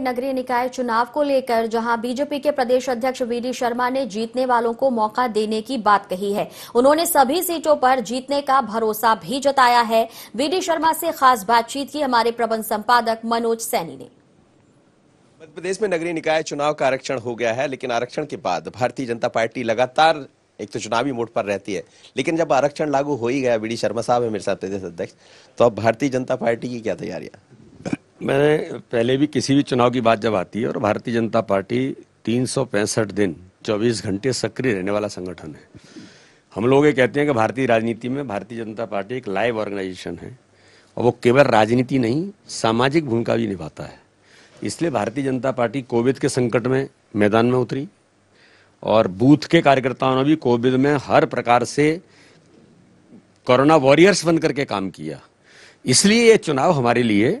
नगरीय निकाय चुनाव को लेकर जहां बीजेपी के प्रदेश अध्यक्ष वीडी शर्मा ने जीतने वालों को मौका देने की बात कही है उन्होंने सभी सीटों पर जीतने का भरोसा भी जताया है वीडी शर्मा से खास बातचीत की हमारे प्रबंध संपादक मनोज सैनी ने मध्य प्रदेश में नगरीय निकाय चुनाव का आरक्षण हो गया है लेकिन आरक्षण के बाद भारतीय जनता पार्टी लगातार एक तो चुनावी मोड पर रहती है लेकिन जब आरक्षण लागू हो ही गया वीडी शर्मा साहब है मेरे साथ प्रदेश अध्यक्ष तो अब भारतीय जनता पार्टी की क्या तैयारियां मैंने पहले भी किसी भी चुनाव की बात जब आती है और भारतीय जनता पार्टी तीन दिन चौबीस घंटे सक्रिय रहने वाला संगठन है हम लोग ये कहते हैं कि भारतीय राजनीति में भारतीय जनता पार्टी एक लाइव ऑर्गेनाइजेशन है और वो केवल राजनीति नहीं सामाजिक भूमिका भी निभाता है इसलिए भारतीय जनता पार्टी कोविड के संकट में मैदान में उतरी और बूथ के कार्यकर्ताओं ने भी कोविड में हर प्रकार से कोरोना वॉरियर्स बन करके काम किया इसलिए ये चुनाव हमारे लिए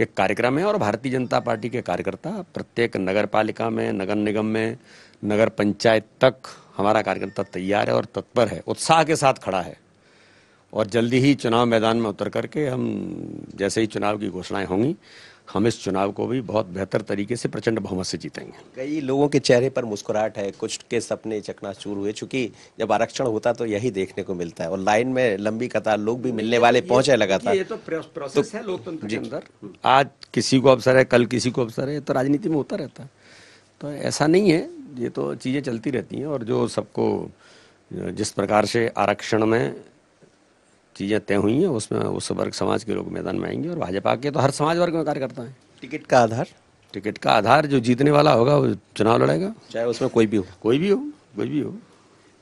एक कार्यक्रम है और भारतीय जनता पार्टी के कार्यकर्ता प्रत्येक नगर पालिका में नगर निगम में नगर पंचायत तक हमारा कार्यकर्ता तैयार है और तत्पर है उत्साह के साथ खड़ा है और जल्दी ही चुनाव मैदान में उतर करके हम जैसे ही चुनाव की घोषणाएं होंगी हम इस चुनाव को भी बहुत बेहतर तरीके से प्रचंड बहुमत से जीतेंगे कई लोगों के चेहरे पर मुस्कुराहट है कुछ के सपने चकनाचूर हुए चूंकि जब आरक्षण होता तो यही देखने को मिलता है और लाइन में लंबी कतार लोग भी मिलने वाले पहुंचे लगातार ये तो प्रोसेस तो, है लोकतंत्र के अंदर आज किसी को अवसर है कल किसी को अवसर है तो राजनीति में होता रहता है तो ऐसा नहीं है ये तो चीज़ें चलती रहती हैं और जो सबको जिस प्रकार से आरक्षण में चीज़ें तय हुई हैं उसमें उस वर्ग समाज के लोग मैदान में आएंगे और भाजपा के तो हर समाज वर्ग में कार्यकर्ता है टिकट का आधार टिकट का आधार जो जीतने वाला होगा वो चुनाव लड़ेगा चाहे उसमें कोई भी हो कोई भी हो कोई भी हो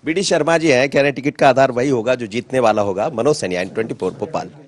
बी डी शर्मा जी हैं कह रहे हैं टिकट का आधार वही होगा जो जीतने वाला होगा मनोज सैनिया ट्वेंटी फोर भोपाल